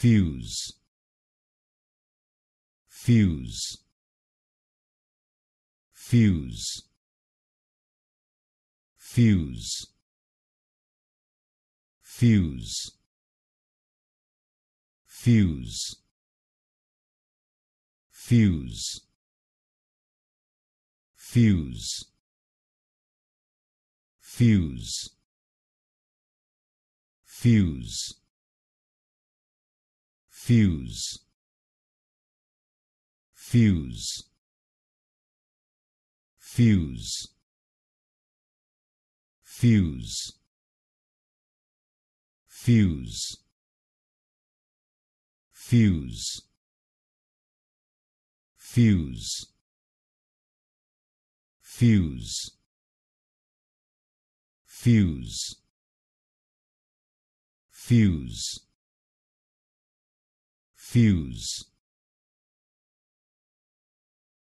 fuse fuse fuse fuse fuse fuse fuse fuse fuse fuse fuse fuse fuse fuse fuse fuse fuse fuse fuse fuse fuse